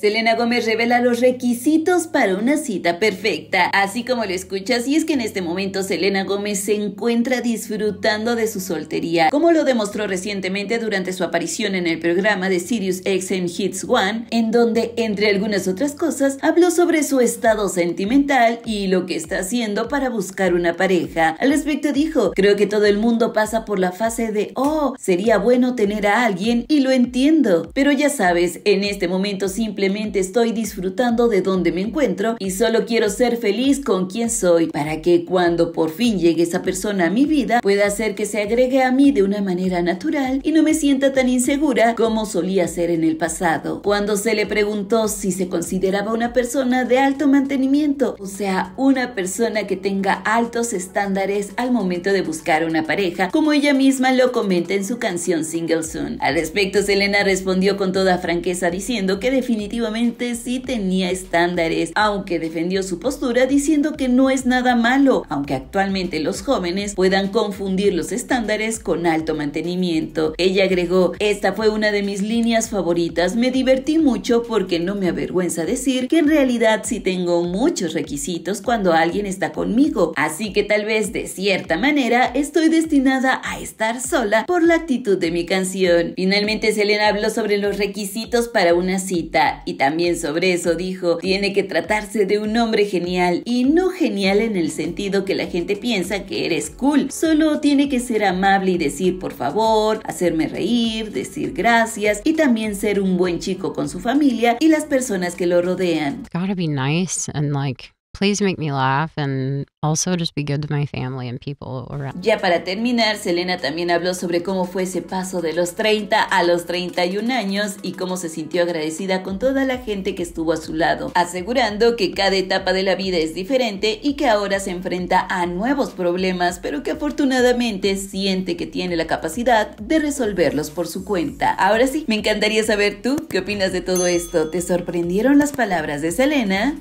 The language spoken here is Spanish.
Selena Gómez revela los requisitos para una cita perfecta. Así como lo escuchas, y es que en este momento Selena Gómez se encuentra disfrutando de su soltería, como lo demostró recientemente durante su aparición en el programa de Sirius en Hits One, en donde, entre algunas otras cosas, habló sobre su estado sentimental y lo que está haciendo para buscar una pareja. Al respecto dijo, creo que todo el mundo pasa por la fase de, oh, sería bueno tener a alguien y lo entiendo, pero ya sabes, en este momento simplemente estoy disfrutando de donde me encuentro y solo quiero ser feliz con quien soy para que cuando por fin llegue esa persona a mi vida pueda hacer que se agregue a mí de una manera natural y no me sienta tan insegura como solía ser en el pasado. Cuando se le preguntó si se consideraba una persona de alto mantenimiento, o sea, una persona que tenga altos estándares al momento de buscar una pareja, como ella misma lo comenta en su canción Single Soon. Al respecto, Selena respondió con toda franqueza diciendo que definitivamente sí tenía estándares, aunque defendió su postura diciendo que no es nada malo, aunque actualmente los jóvenes puedan confundir los estándares con alto mantenimiento. Ella agregó, esta fue una de mis líneas favoritas, me divertí mucho porque no me avergüenza decir que en realidad sí tengo muchos requisitos cuando alguien está conmigo, así que tal vez de cierta manera estoy destinada a estar sola por la actitud de mi canción. Finalmente Selena habló sobre los requisitos para una cita y también sobre eso dijo, tiene que tratarse de un hombre genial y no genial en el sentido que la gente piensa que eres cool, solo tiene que ser amable y decir por favor, hacerme reír, decir gracias y también ser un buen chico con su familia y las personas que lo rodean. Gotta be nice and like please make me laugh and also just be good to my family and people around. Ya para terminar, Selena también habló sobre cómo fue ese paso de los 30 a los 31 años y cómo se sintió agradecida con toda la gente que estuvo a su lado, asegurando que cada etapa de la vida es diferente y que ahora se enfrenta a nuevos problemas, pero que afortunadamente siente que tiene la capacidad de resolverlos por su cuenta. Ahora sí, me encantaría saber tú qué opinas de todo esto. ¿Te sorprendieron las palabras de Selena?